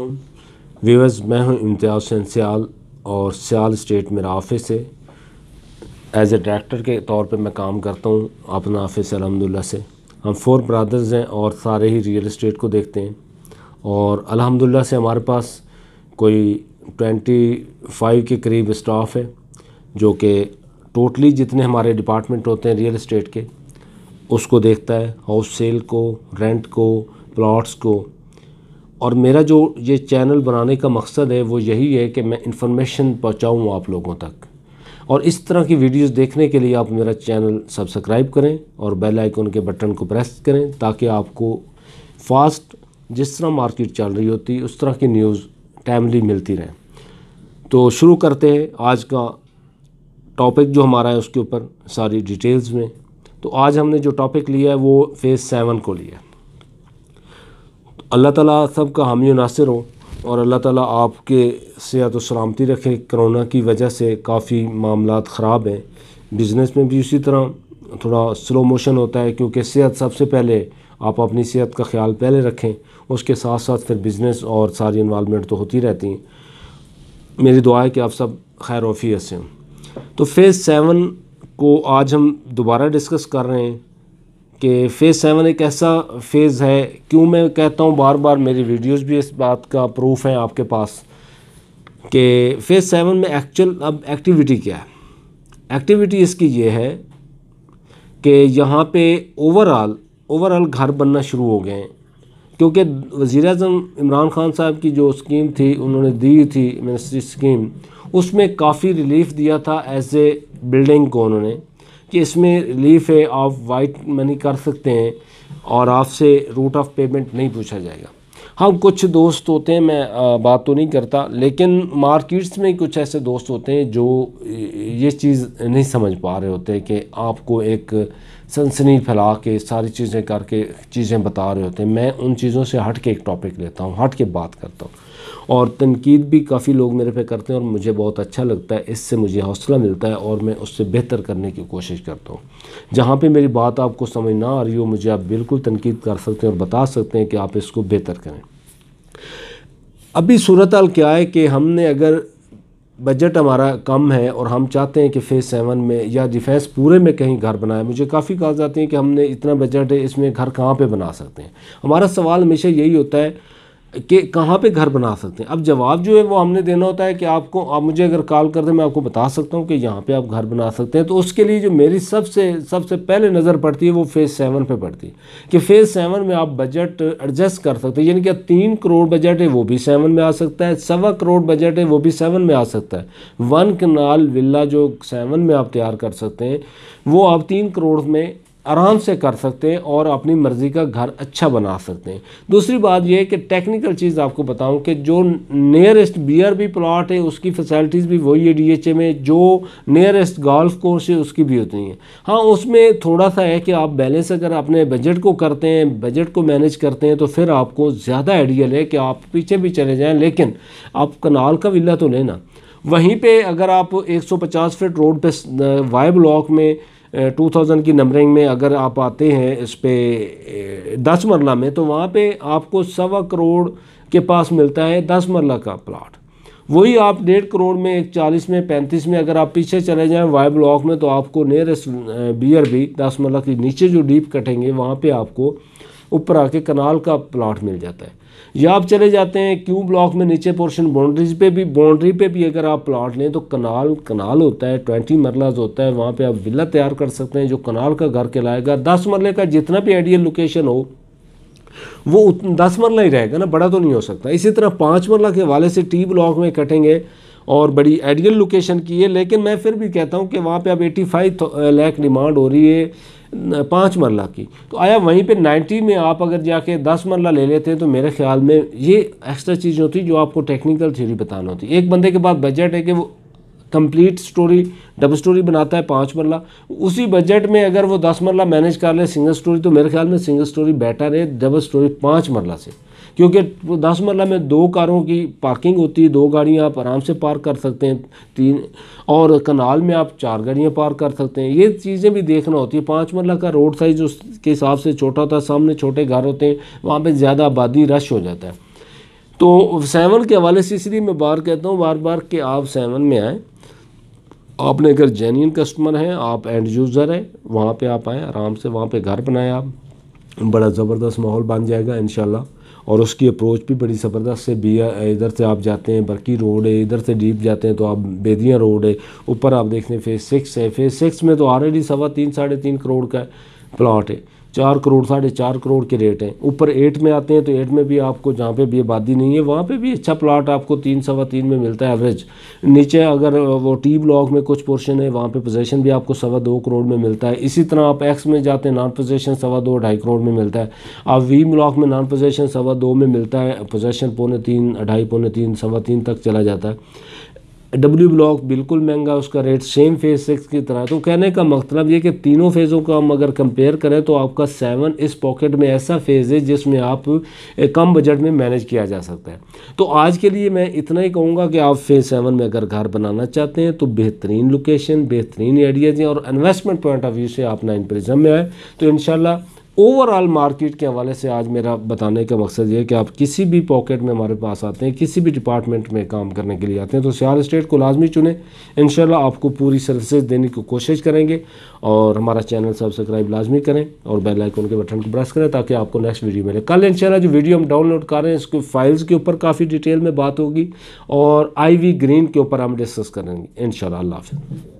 viewers मैं हूं इम्तियाज़ हुसैन सियाल और सियाल स्टेट मेरा ऑफिस है एज़ ए डायरेक्टर के तौर पे मैं काम करता हूं अपना ऑफिस अलहमदिल्ला से हम फोर ब्रदर्स हैं और सारे ही रियल इस्टेट को देखते हैं और अलहमदिल्ला से हमारे पास कोई ट्वेंटी फाइव के करीब स्टाफ है जो कि टोटली जितने हमारे डिपार्टमेंट होते हैं रियल इस्टेट के उसको देखता है हाउस सेल को रेंट को प्लाट्स को और मेरा जो ये चैनल बनाने का मकसद है वो यही है कि मैं इन्फॉर्मेशन पहुँचाऊँ आप लोगों तक और इस तरह की वीडियोस देखने के लिए आप मेरा चैनल सब्सक्राइब करें और बेल आइकन के बटन को प्रेस करें ताकि आपको फास्ट जिस तरह मार्केट चल रही होती है उस तरह की न्यूज़ टाइमली मिलती रहे तो शुरू करते हैं आज का टॉपिक जो हमारा है उसके ऊपर सारी डिटेल्स में तो आज हमने जो टॉपिक लिया है वो फेज़ सेवन को लिया है अल्लाह ताला सब का हामी नासिर हो और अल्लाह ताला आपके सेहत और सलामती रखे करोना की वजह से काफ़ी मामला ख़राब हैं बिज़नेस में भी उसी तरह थोड़ा स्लो मोशन होता है क्योंकि सेहत सबसे पहले आप अपनी सेहत का ख्याल पहले रखें उसके साथ साथ फिर बिज़नेस और सारी इन्वालमेंट तो होती रहती हैं मेरी दुआ है कि आप सब खैर वफियत से हों तो फेज़ सेवन को आज हम दोबारा डिस्कस कर रहे हैं कि फ़ेज़ सेवन एक ऐसा फ़ेज़ है क्यों मैं कहता हूँ बार बार मेरी वीडियोस भी इस बात का प्रूफ है आपके पास कि फ़ेज़ सेवन में एक्चुअल अब एक्टिविटी क्या है एक्टिविटी इसकी ये है कि यहाँ पे ओवरऑल ओवरऑल घर बनना शुरू हो गए हैं क्योंकि वज़ी अजम इमरान ख़ान साहब की जो स्कीम थी उन्होंने दी थी मिनिस्ट्री स्कीम उसमें काफ़ी रिलीफ दिया था एज ए बिल्डिंग को उन्होंने कि इसमें रिलीफ है आप वाइट मनी कर सकते हैं और आपसे रूट ऑफ पेमेंट नहीं पूछा जाएगा हाँ कुछ दोस्त होते हैं मैं बात तो नहीं करता लेकिन मार्केट्स में कुछ ऐसे दोस्त होते हैं जो ये चीज़ नहीं समझ पा रहे होते कि आपको एक सनसनी फैला के सारी चीज़ें करके चीज़ें बता रहे होते हैं मैं उन चीज़ों से हट के एक टॉपिक लेता हूँ हट के बात करता हूँ और तनकीद भी काफ़ी लोग मेरे पे करते हैं और मुझे बहुत अच्छा लगता है इससे मुझे हौसला मिलता है और मैं उससे बेहतर करने की कोशिश करता हूँ जहाँ पे मेरी बात आपको समझ ना आ रही हो मुझे आप बिल्कुल तनकीद कर सकते हैं और बता सकते हैं कि आप इसको बेहतर करें अभी सूरत क्या है कि हमने अगर बजट हमारा कम है और हम चाहते हैं कि फेज़ सेवन में या डिफेंस पूरे में कहीं घर बनाए मुझे काफ़ी कहा जाते हैं कि हमने इतना बजट है इसमें घर कहाँ पे बना सकते हैं हमारा सवाल हमेशा यही होता है कि कहाँ पे घर बना सकते हैं अब जवाब जो है वो हमने देना होता है कि आपको आप मुझे अगर कॉल कर दें मैं आपको बता सकता हूँ कि यहाँ पे आप घर बना सकते हैं तो उसके लिए जो मेरी सबसे सबसे पहले नज़र पड़ती है वो फेज़ सेवन पे पड़ती है कि फेज़ सेवन में आप बजट एडजस्ट कर सकते हैं यानी कि तीन करोड़ बजट है वो भी सेवन में आ सकता है सवा करोड़ बजट है वो भी सेवन में आ सकता है वन कनाल विला जो सेवन में आप तैयार कर सकते हैं वो आप तीन करोड़ में आराम से कर सकते हैं और अपनी मर्ज़ी का घर अच्छा बना सकते हैं दूसरी बात यह है कि टेक्निकल चीज़ आपको बताऊं कि जो नियरेस्ट आर बी प्लाट है उसकी फैसिलिटीज़ भी वही है डीएचए में जो नियरेस्ट गोल्फ कोर्स है उसकी भी होती है हाँ उसमें थोड़ा सा है कि आप बैलेंस अगर अपने बजट को करते हैं बजट को मैनेज करते हैं तो फिर आपको ज़्यादा आइडियल है कि आप पीछे भी चले जाएँ लेकिन आप कनाल का विला तो लेना वहीं पर अगर आप पचास फीट रोड पर वाई ब्लॉक में टू थाउजेंड की नंबरिंग में अगर आप आते हैं इस पर दस मरला में तो वहाँ पे आपको सवा करोड़ के पास मिलता है दस मरला का प्लाट वही आप डेढ़ करोड़ में एक चालीस में पैंतीस में अगर आप पीछे चले जाएं वाई ब्लॉक में तो आपको नियरेस्ट बी आर बी दस मरला के नीचे जो डीप कटेंगे वहाँ पे आपको ऊपर आके कनाल का प्लाट मिल जाता है या आप चले जाते हैं क्यू ब्लॉक में नीचे पोर्शन बाउंड्रीज पे भी बाउंड्री पे भी अगर आप प्लाट लें तो कनाल कनाल होता है ट्वेंटी मरलाज होता है वहाँ पे आप विला तैयार कर सकते हैं जो कनाल का घर कहलाएगा दस मरले का जितना भी आइडियल लोकेशन हो वो दस मरला ही रहेगा ना बड़ा तो नहीं हो सकता इसी तरह पाँच मरला के हवाले से टी ब्लॉक में कटेंगे और बड़ी आइडियल लोकेशन की है लेकिन मैं फिर भी कहता हूँ कि वहाँ पे अब 85 लैख डिमांड हो रही है पाँच मरला की तो आया वहीं पे 90 में आप अगर जाके 10 मरला ले लेते हैं तो मेरे ख्याल में ये एक्स्ट्रा चीज़ होती जो आपको टेक्निकल थ्योरी बताना होती एक बंदे के पास बजट है कि वो कंप्लीट स्टोरी डबल स्टोरी बनाता है पाँच मरला उसी बजट में अगर वो दस मरला मैनेज कर ले सिंगल स्टोरी तो मेरे ख्याल में सिंगल स्टोरी बेटर है डबल स्टोरी पाँच मरला से क्योंकि दस मरला में दो कारों की पार्किंग होती है दो गाड़ियाँ आप आराम से पार्क कर सकते हैं तीन और कनाल में आप चार गाड़ियाँ पार्क कर सकते हैं ये चीज़ें भी देखना होती है पाँच मरला का रोड साइज उसके हिसाब से छोटा होता है सामने छोटे घर होते हैं वहाँ पर ज़्यादा आबादी रश हो जाता है तो सेवन के हवाले से इसलिए मैं बार कहता हूँ बार बार कि आप सेवन में आएँ आपने अगर जेन्यन कस्टमर हैं आप एंड यूज़र हैं वहाँ पे आप आएँ आराम से वहाँ पे घर बनाएं आप बड़ा ज़बरदस्त माहौल बन जाएगा इन और उसकी अप्रोच भी बड़ी ज़बरदस्त से बिया इधर से आप जाते हैं बरकी रोड है इधर से डीप जाते हैं तो आप बेदियाँ रोड है ऊपर आप देखते हैं फेज़ सिक्स है फेज़ सिक्स में तो ऑलरेडी सवा तीन साढ़े तीन करोड़ का प्लाट है चार करोड़ साढ़े चार करोड़ के रेट हैं ऊपर एट में आते हैं तो एट में भी आपको जहाँ पे भी आबादी नहीं है वहाँ पे भी अच्छा प्लाट आपको तीन सवा तीन में मिलता है एवरेज नीचे अगर वो टी ब्लॉक में कुछ पोर्शन है वहाँ पे पोजेशन भी आपको सवा दो करोड़ में मिलता है इसी तरह आप एक्स में जाते हैं नॉन पोजेशन सवा दो ढाई करोड़ में मिलता है आप वी ब्लॉक में नॉन पोजेशन सवा दो में मिलता है पोजेशन पौने तीन ढाई पौने तीन सवा तीन तक चला जाता है डब्ल्यू ब्लॉक बिल्कुल महंगा उसका रेट सेम फेज़ सिक्स की तरह तो कहने का मतलब ये कि तीनों फेज़ों को हम अगर कंपेयर करें तो आपका सेवन इस पॉकेट में ऐसा फेज़ है जिसमें आप कम बजट में मैनेज किया जा सकता है तो आज के लिए मैं इतना ही कहूँगा कि आप फेज़ सेवन में अगर घर बनाना चाहते हैं तो बेहतरीन लोकेशन बेहतरीन एरियाज हैं और इन्वेस्टमेंट पॉइंट ऑफ व्यू से आप नाइन प्रिजम में आए तो इन ओवरऑल मार्केट के हवाले से आज मेरा बताने का मकसद ये है कि आप किसी भी पॉकेट में हमारे पास आते हैं किसी भी डिपार्टमेंट में काम करने के लिए आते हैं तो सियाल स्टेट को लाजमी चुने इन आपको पूरी सर्विसेज देने की कोशिश करेंगे और हमारा चैनल सब्सक्राइब लाजमी करें और बेल आइकन के बटन को प्रेस करें ताकि आपको नेक्स्ट वीडियो मिले कल इन जो वीडियो हम डाउनलोड कर रहे हैं इसके फाइल्स के ऊपर काफ़ी डिटेल में बात होगी और आई ग्रीन के ऊपर हम डिस्कस करेंगे इन शाला हाफिज़